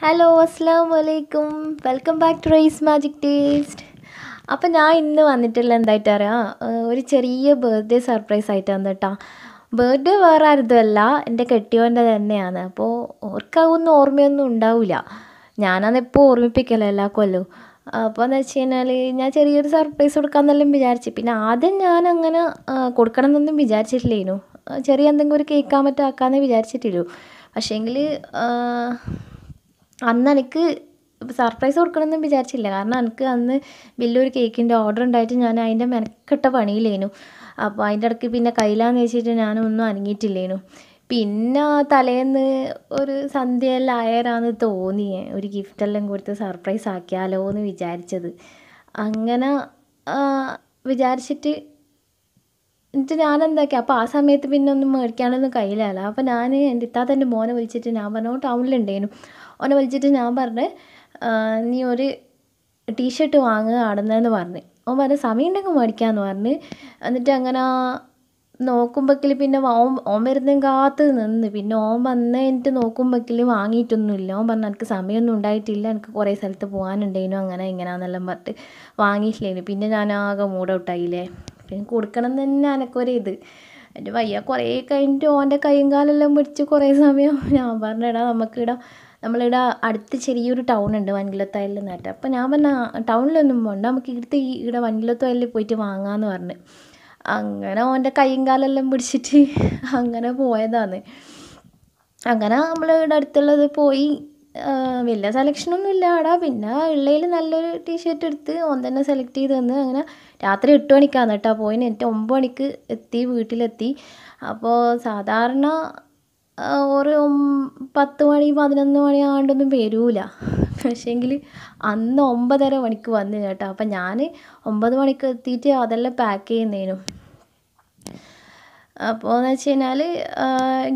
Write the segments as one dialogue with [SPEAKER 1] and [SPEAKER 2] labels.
[SPEAKER 1] Hello അസ്സാം വലൈക്കും welcome back to rice magic taste appam ഞാൻ ഇന്ന് വന്നിട്ടുള്ള എന്തായിട്ട് അറിയാം ഒരു ചെറിയ ബർത്ത്ഡേ സർപ്രൈസ് ആയിട്ടാണ് കേട്ടോ ബർത്ത്ഡേ വേറെ ആരുതല്ല എൻ്റെ കെട്ടിയോൻ്റെ തന്നെയാണ് അപ്പോൾ ഓർക്കാവുന്ന ഓർമ്മയൊന്നും ഉണ്ടാവില്ല ഞാനന്ന് എപ്പോൾ ഓർമ്മിപ്പിക്കലോ എല്ലാ കൊല്ലവും അപ്പോൾ എന്ന് വെച്ച് കഴിഞ്ഞാൽ ഞാൻ ചെറിയൊരു സർപ്രൈസ് കൊടുക്കാമെന്നെല്ലാം വിചാരിച്ചു പിന്നെ ആദ്യം ഞാൻ അങ്ങനെ കൊടുക്കണം എന്നൊന്നും വിചാരിച്ചിട്ടില്ലേനു ചെറിയ എന്തെങ്കിലും ഒരു കേൾക്കാൻ പറ്റും വിചാരിച്ചിട്ടില്ലു പക്ഷേങ്കിൽ അന്ന് എനിക്ക് സർപ്രൈസ് കൊടുക്കണമെന്നും വിചാരിച്ചില്ല കാരണം എനിക്ക് അന്ന് വലിയൊരു കേക്കിൻ്റെ ഓർഡർ ഉണ്ടായിട്ട് ഞാൻ അതിൻ്റെ മെനക്കെട്ട പണിയില്ലേനു അപ്പോൾ അതിൻ്റെ ഇടയ്ക്ക് പിന്നെ കയ്യിലാന്ന് വെച്ചിട്ട് ഞാനൊന്നും അനങ്ങിയിട്ടില്ലേനു പിന്നെ തലേന്ന് ഒരു സന്ധ്യയെല്ലാം ആയരാന്ന് തോന്നിയേ ഒരു ഗിഫ്റ്റെല്ലാം കൊടുത്ത് സർപ്രൈസ് ആക്കിയാലോ എന്ന് വിചാരിച്ചത് അങ്ങനെ വിചാരിച്ചിട്ട് എന്നിട്ട് ഞാൻ എന്താക്കി അപ്പോൾ ആ സമയത്ത് പിന്നെ ഒന്നും മേടിക്കാനൊന്നും കയ്യിലല്ല അപ്പോൾ ഞാൻ എൻ്റെ ഇത്താത്തൻ്റെ മോനെ വിളിച്ചിട്ട് ഞാൻ പറഞ്ഞു ടൗണിലുണ്ടേനു ഓനെ വിളിച്ചിട്ട് ഞാൻ പറഞ്ഞു നീ ഒരു ടീഷർട്ട് വാങ്ങുക ആടുന്നതെന്ന് പറഞ്ഞു ഓൻ പറഞ്ഞു സമയം ഉണ്ടെങ്കിൽ മേടിക്കാമെന്ന് പറഞ്ഞ് എന്നിട്ട് അങ്ങനെ നോക്കുമ്പോഴേക്കിൽ പിന്നെ ഓം ഓം വരുന്നതും കാത്ത് നിന്ന് പിന്നെ ഓം വന്ന് എന്നിട്ട് വാങ്ങിയിട്ടൊന്നുമില്ല ഓൻ പറഞ്ഞു എനിക്ക് സമയമൊന്നും ഉണ്ടായിട്ടില്ല എനിക്ക് കുറേ സ്ഥലത്ത് പോകാനുണ്ടായിരുന്നു അങ്ങനെ ഇങ്ങനെയാണെന്നെല്ലാം പറഞ്ഞിട്ട് വാങ്ങിയിട്ടില്ലേനു പിന്നെ ഞാൻ ആകെ മൂഡ് പിന്നെ കൊടുക്കണം തന്നെ എനക്കൊരിത് എൻ്റെ വയ്യ കുറേ കഴിഞ്ഞിട്ട് ഓൻ്റെ കൈയും കാലെല്ലാം പിടിച്ച് കുറേ സമയം ഞാൻ പറഞ്ഞിടാം നമുക്കിടാം നമ്മളിവിടെ അടുത്ത് ചെറിയൊരു ടൗൺ ഉണ്ട് വൻകിലത്തായലിൽ നിന്നായിട്ട് അപ്പോൾ ഞാൻ പറഞ്ഞ ടൗണിലൊന്നും പോകണ്ട നമുക്ക് ഇവിടുത്തെ ഈ ഇവിടെ വൻകിലത്തായലിൽ പോയിട്ട് വാങ്ങാമെന്ന് പറഞ്ഞ് അങ്ങനെ ഓൻ്റെ കൈയും കാലെല്ലാം പിടിച്ചിട്ട് അങ്ങനെ പോയതാണ് അങ്ങനെ ഇവിടെ അടുത്തുള്ളത് പോയി വലിയ സെലക്ഷനൊന്നും ഇല്ല അവിടെ പിന്നെ ഉള്ളതിൽ നല്ലൊരു ടീഷർട്ട് എടുത്ത് ഓൻ തന്നെ സെലക്ട് ചെയ്ത് തന്ന് അങ്ങനെ രാത്രി എട്ട് മണിക്കാണ് കേട്ടോ പോയിന് എൻ്റെ ഒമ്പത് മണിക്ക് എത്തി വീട്ടിലെത്തി അപ്പോൾ സാധാരണ ഒരു പത്ത് മണി പതിനൊന്ന് മണി ആണ്ടൊന്നും വരൂല പക്ഷേങ്കിൽ അന്ന് ഒമ്പതര മണിക്ക് വന്നു കേട്ടോ അപ്പം ഞാൻ ഒമ്പത് മണിക്ക് എത്തിയിട്ട് അതെല്ലാം പാക്ക് ചെയ്യുന്നതിനു അപ്പോൾ എന്ന് വെച്ച് കഴിഞ്ഞാൽ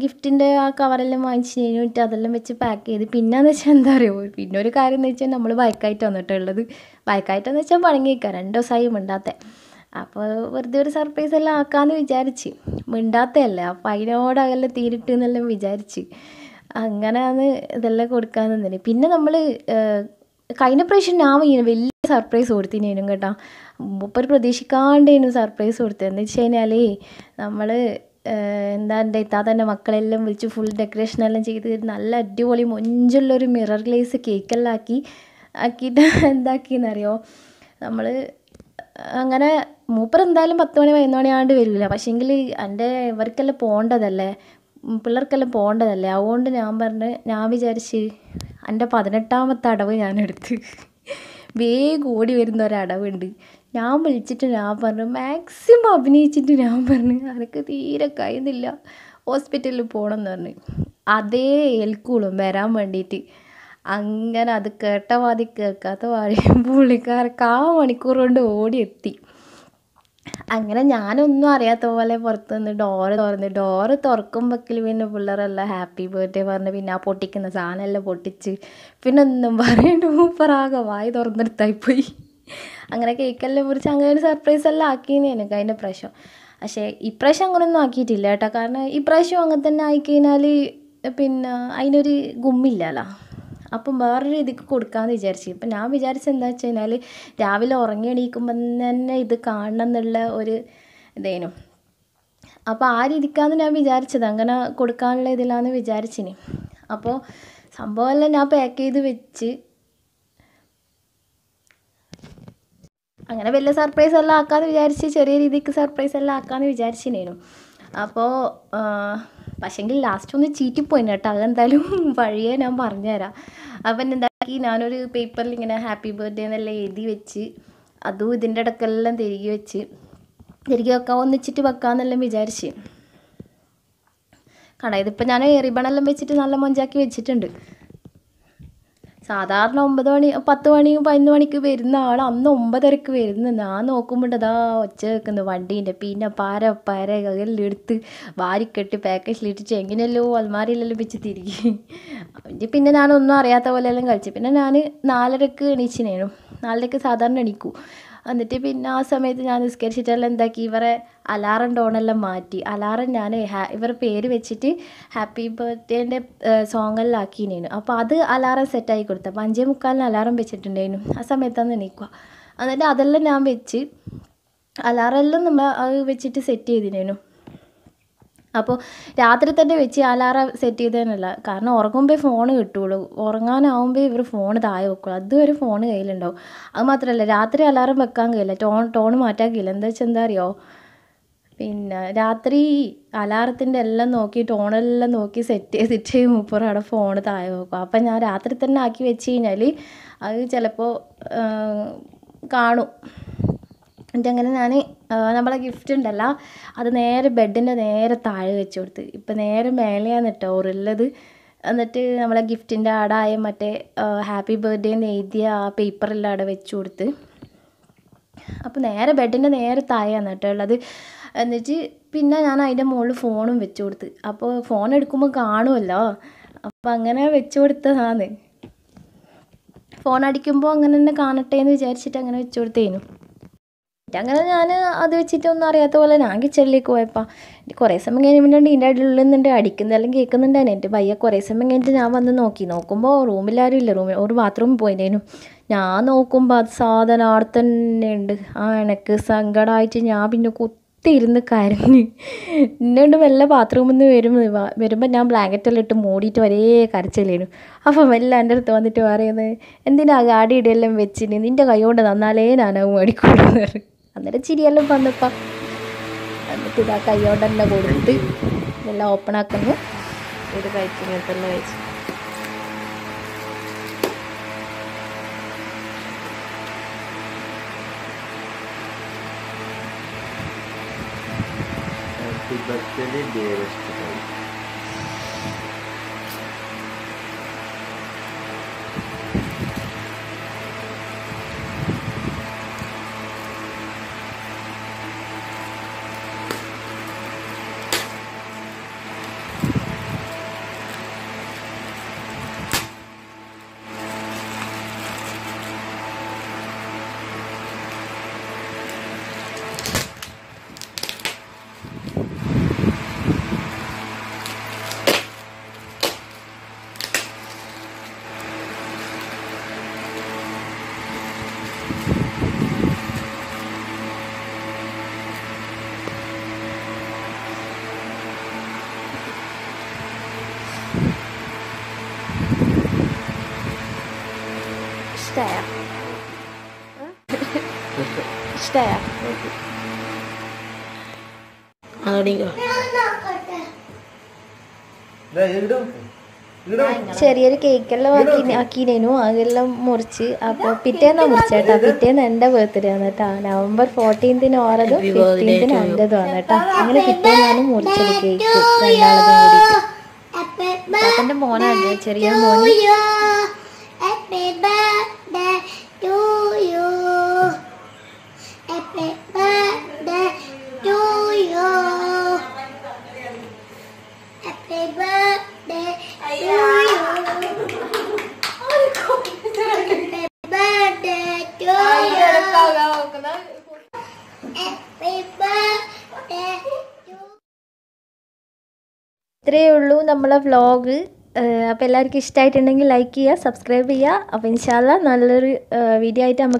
[SPEAKER 1] ഗിഫ്റ്റിൻ്റെ ആ കവറെല്ലാം വാങ്ങിച്ച് കഴിഞ്ഞിട്ട് അതെല്ലാം വെച്ച് പാക്ക് ചെയ്ത് പിന്നെയെന്ന് വെച്ചാൽ എന്താ പറയുക പിന്നെ ഒരു കാര്യം എന്ന് വെച്ചാൽ നമ്മൾ ബൈക്കായിട്ട് വന്നിട്ടുള്ളത് ബൈക്കായിട്ടെന്ന് വെച്ചാൽ പഴങ്ങിയേക്കാം രണ്ട് ദിവസമായി മിണ്ടാത്തേ അപ്പോൾ വെറുതെ ഒരു സർപ്രൈസ് എല്ലാം ആക്കാമെന്ന് വിചാരിച്ച് മിണ്ടാത്തതല്ലേ അപ്പം അതിനോട് അതെല്ലാം തീരിട്ട് എന്നെല്ലാം വിചാരിച്ച് അങ്ങനെയാണ് ഇതെല്ലാം കൊടുക്കാന്ന് നിന്നിന് പിന്നെ നമ്മൾ കഴിഞ്ഞ പ്രാവശ്യം ഞാൻ ഇങ്ങനെ വലിയ സർപ്രൈസ് കൊടുത്തിനും കേട്ടോ മുപ്പത് പ്രതീക്ഷിക്കാണ്ടേനും സർപ്രൈസ് കൊടുത്തത് എന്ന് വെച്ച് കഴിഞ്ഞാൽ നമ്മൾ എന്താ എൻ്റെ തന്നെ മക്കളെല്ലാം വിളിച്ച് ഫുൾ ഡെക്കറേഷൻ എല്ലാം ചെയ്ത് നല്ല അടിപൊളി മൊഞ്ചുള്ളൊരു മിറർ ഗ്ലേസ് കേക്കെല്ലാം ആക്കി ആക്കിയിട്ട് എന്താക്കിയെന്നറിയോ നമ്മൾ അങ്ങനെ മൂപ്പർ എന്തായാലും പത്ത് മണി പതിനൊന്ന് മണിയാണ്ട് വരില്ല പക്ഷേ എങ്കിൽ എൻ്റെ ഇവർക്കെല്ലാം പോകേണ്ടതല്ലേ പിള്ളേർക്കെല്ലാം പോകേണ്ടതല്ലേ അതുകൊണ്ട് ഞാൻ പറഞ്ഞ് ഞാൻ വിചാരിച്ച് എൻ്റെ പതിനെട്ടാമത്തെ അടവ് ഞാൻ എടുത്ത് വേഗം ഓടി വരുന്ന ഒരടവുണ്ട് ഞാൻ വിളിച്ചിട്ട് ഞാൻ പറഞ്ഞു മാക്സിമം അഭിനയിച്ചിട്ട് ഞാൻ പറഞ്ഞു അനക്ക് തീരെ കഴിയുന്നില്ല ഹോസ്പിറ്റലിൽ പോകണം എന്ന് പറഞ്ഞു അതേ ഏൽക്കുള്ളൂ വരാൻ വേണ്ടിയിട്ട് അങ്ങനെ അത് കേട്ട പാതി കേൾക്കാത്ത പാതി പുള്ളിക്കാരൻ കാൽ മണിക്കൂർ കൊണ്ട് ഓടിയെത്തി അങ്ങനെ ഞാനൊന്നും അറിയാത്ത പോലെ പുറത്ത് നിന്ന് ഡോറ് തുറന്ന് ഡോറ് തുറക്കുമ്പോഴേക്കിൽ പിന്നെ പിള്ളേരെല്ലാം ഹാപ്പി ബർത്ത്ഡേ പറഞ്ഞ് പിന്നെ ആ പൊട്ടിക്കുന്ന സാധനമെല്ലാം പൊട്ടിച്ച് പിന്നെ ഒന്നും പറയണ്ട മൂപ്പറാകെ വായി തുറന്നെടുത്തായിപ്പോയി അങ്ങനെ കേക്കെല്ലാം മുറിച്ച് അങ്ങനെ ഒരു സർപ്രൈസ് എല്ലാം ആക്കിയെന്ന് എനിക്ക് അതിൻ്റെ പ്രശ്നം പക്ഷേ ഇപ്രാവശ്യം അങ്ങനെയൊന്നും ആക്കിയിട്ടില്ല കേട്ടോ കാരണം ഇപ്രാവശ്യം അങ്ങനെ തന്നെ ആയിക്കഴിഞ്ഞാൽ പിന്നെ അതിനൊരു ഗുമ്മില്ലല്ലോ അപ്പം വേറൊരു രീതിക്ക് കൊടുക്കാമെന്ന് വിചാരിച്ചു ഇപ്പം ഞാൻ വിചാരിച്ചെന്താ വെച്ച് കഴിഞ്ഞാൽ രാവിലെ ഉറങ്ങി എണീക്കുമ്പം തന്നെ ഇത് കാണണം എന്നുള്ള ഒരു ഇതേനു അപ്പോൾ ആ രീതിക്കാന്ന് ഞാൻ വിചാരിച്ചത് അങ്ങനെ കൊടുക്കാനുള്ള ഇതിലാന്ന് വിചാരിച്ചിനി അപ്പോൾ സംഭവമെല്ലാം ഞാൻ പാക്ക് ചെയ്ത് വെച്ച് അങ്ങനെ വലിയ സർപ്രൈസ് എല്ലാം ആക്കാമെന്ന് വിചാരിച്ച് ചെറിയ രീതിക്ക് സർപ്രൈസ് എല്ലാം ആക്കാമെന്ന് വിചാരിച്ചിനേനു അപ്പോൾ പക്ഷേങ്കിൽ ലാസ്റ്റ് ഒന്ന് ചീറ്റിപ്പോയിന് കേട്ടോ അതെന്തായാലും വഴിയേ ഞാൻ പറഞ്ഞുതരാം അപ്പം എന്താക്കി ഞാനൊരു പേപ്പറിൽ ഇങ്ങനെ ഹാപ്പി ബർത്ത്ഡേ എന്നെല്ലാം എഴുതി വെച്ച് അതും ഇതിൻ്റെ ഇടക്കെല്ലാം തിരികെ വെച്ച് തിരികെ വെക്കാൻ ഒന്നിച്ചിട്ട് വെക്കാമെന്നെല്ലാം വിചാരിച്ച് കട ഇതിപ്പോൾ ഞാൻ എറിബണെല്ലാം വെച്ചിട്ട് നല്ല മൊഞ്ചാക്കി വെച്ചിട്ടുണ്ട് സാധാരണ ഒമ്പത് മണി പത്ത് മണി പതിനൊന്ന് മണിക്ക് വരുന്ന ആൾ അന്ന് ഒമ്പതരക്ക് വരുന്ന ഞാൻ നോക്കുമ്പോൾ അതാ ഒച്ച വെക്കുന്നു വണ്ടീൻ്റെ പിന്നെ പാര പാര എല്ലാം എടുത്ത് പാക്കറ്റിൽ ഇട്ടിട്ട് എങ്ങനെയല്ലോ അലമാരിയിലെല്ലാം വെച്ച് തിരികെ അതിൻ്റെ പിന്നെ ഞാനൊന്നും അറിയാത്ത പോലെയെല്ലാം കളിച്ചു പിന്നെ ഞാൻ നാലരക്ക് എണീച്ചിനേനു നാലരക്ക് സാധാരണ എണീക്കും എന്നിട്ട് പിന്നെ ആ സമയത്ത് ഞാൻ നിസ്കരിച്ചിട്ടെല്ലാം എന്താക്കി ഇവരെ അലാറം ടോണെല്ലാം മാറ്റി അലാറം ഞാൻ ഇവരെ പേര് വെച്ചിട്ട് ഹാപ്പി ബർത്ത്ഡേൻ്റെ സോങ്ങെല്ലാം ആക്കിനേനു അപ്പോൾ അത് അലാറം സെറ്റായി കൊടുത്തു അപ്പോൾ അഞ്ചേ മുക്കാലിന് അലാറം വെച്ചിട്ടുണ്ടായിരുന്നു ആ സമയത്താണ് എണീക്കുക എന്നിട്ട് അതെല്ലാം ഞാൻ വെച്ച് അലാറെല്ലാം നമ്മൾ അത് വെച്ചിട്ട് സെറ്റ് ചെയ്തിനേനു അപ്പോൾ രാത്രി തന്നെ വെച്ച് അലാറം സെറ്റ് ചെയ്തതിനല്ല കാരണം ഉറങ്ങുമ്പോൾ ഫോൺ കിട്ടുകയുള്ളൂ ഉറങ്ങാനാവുമ്പോൾ ഇവർ ഫോൺ താഴെ വെക്കുള്ളൂ അതുവരെ ഫോൺ കയ്യിലുണ്ടാവും അത് മാത്രമല്ല രാത്രി അലാറം വെക്കാൻ കഴിയില്ല ടോൺ ടോൺ മാറ്റാൻ കഴിയില്ല എന്താ വെച്ചാൽ എന്താ അറിയോ പിന്നെ രാത്രി അലാറത്തിൻ്റെ എല്ലാം നോക്കി ടോണെല്ലാം നോക്കി സെറ്റ് ചെയ്തിട്ട് മൂപ്പർ അവിടെ ഫോൺ താഴെ വെക്കും അപ്പം ഞാൻ രാത്രി തന്നെ ആക്കി വെച്ച് കഴിഞ്ഞാൽ അത് ചിലപ്പോൾ കാണും എന്നിട്ട് അങ്ങനെ ഞാൻ നമ്മളെ ഗിഫ്റ്റ് ഉണ്ടല്ലോ അത് നേരെ ബെഡിൻ്റെ നേരെ താഴെ വെച്ച് കൊടുത്ത് ഇപ്പം നേരെ മേലെയാണ് കേട്ടോ ഉള്ളത് എന്നിട്ട് നമ്മളെ ഗിഫ്റ്റിൻ്റെ ആടായ മറ്റേ ഹാപ്പി ബർത്ത്ഡേ എന്ന് എഴുതിയ ആ പേപ്പറെല്ലാം അവിടെ വെച്ച് കൊടുത്ത് അപ്പോൾ നേരെ ബെഡിൻ്റെ നേരെ താഴെയാണ് കേട്ടോ ഉള്ളത് എന്നിട്ട് പിന്നെ ഞാൻ അതിൻ്റെ മുകളിൽ ഫോണും വെച്ച് കൊടുത്ത് അപ്പോൾ ഫോൺ എടുക്കുമ്പോൾ കാണുമല്ലോ അപ്പോൾ അങ്ങനെ വെച്ച് കൊടുത്തതാണ് ഫോൺ അടിക്കുമ്പോൾ അങ്ങനെ തന്നെ കാണട്ടെ എന്ന് വിചാരിച്ചിട്ട് അങ്ങനെ വെച്ച് കൊടുത്തേനു അങ്ങനെ ഞാൻ അത് വെച്ചിട്ടൊന്നും അറിയാത്ത പോലെ ഞാൻ കിച്ചണിലേക്ക് പോയപ്പോൾ കുറേ സമയം കഴിഞ്ഞിട്ടുണ്ട് ഇതിൻ്റെ അടിയിലുള്ളിൽ നിന്നുണ്ട് അല്ലെങ്കിൽ കേൾക്കുന്നുണ്ടായിരുന്നു എൻ്റെ ഭയ്യ കുറേ സമയം കഴിഞ്ഞിട്ട് ഞാൻ വന്ന് നോക്കി നോക്കുമ്പോൾ റൂമിലാരും ഇല്ല റൂമിൽ ഒരു ബാത്റൂമിൽ പോയിന്നേനു ഞാൻ നോക്കുമ്പോൾ അത് സാധനം അവിടെ തന്നെ ഉണ്ട് ആ എനിക്ക് സങ്കടമായിട്ട് ഞാൻ പിന്നെ കുത്തിയിരുന്ന് കരഞ്ഞ് എന്നോണ്ട് വല്ല ബാത്റൂമിൽ നിന്ന് വരും വരുമ്പോൾ ഞാൻ ബ്ലാങ്കറ്റെല്ലാം ഇട്ട് മൂടിയിട്ട് ഒരേ കരച്ചില്ലേനു അപ്പം മെല്ലെ എൻ്റെ അടുത്ത് വന്നിട്ട് പറയുന്നത് എന്തിനാ ഗാഡി എല്ലാം വെച്ചിന് നിൻ്റെ കൈ കൊണ്ട് തന്നാലേ ഞാനത് മേടിക്കൂടുന്നത് അന്നേരം ചിരിയെല്ലാം വന്നപ്പം എന്നിട്ട് ഇതാ കൈയോടെ തന്നെ കൊടുത്തിട്ട് ഇതെല്ലാം ഓപ്പൺ ആക്കുന്നു ഇത് കഴിച്ചു കഴിച്ചു Happy birthday, Just there. ചെറിയൊരു കേക്കെല്ലാം ആക്കി ആക്കിനേനു അതെല്ലാം മുറിച്ച് അപ്പൊ പിറ്റേന്നാ മുറിച്ചേട്ടാ പിറ്റേന്ന് എന്റെ ബർത്ത്ഡേ ആണ് കേട്ടോ നവംബർ ഫോർട്ടീൻത്തിന് ഓറതും ഫിഫ്റ്റീൻത്തിന് എൻ്റെതും ആണ് അങ്ങനെ പിറ്റേന്നാണ് മുറിച്ചത് കേക്ക് രണ്ടാളും കൂടി താത്തൻ്റെ മോനാണ് ചെറിയ മോൻ ഇത്രയേ ഉള്ളൂ നമ്മളെ വ്ളോഗ് അപ്പോൾ എല്ലാവർക്കും ഇഷ്ടമായിട്ടുണ്ടെങ്കിൽ ലൈക്ക് ചെയ്യുക സബ്സ്ക്രൈബ് ചെയ്യുക അപ്പോൾ ഇൻഷാല്ല നല്ലൊരു വീഡിയോ ആയിട്ട് നമുക്ക്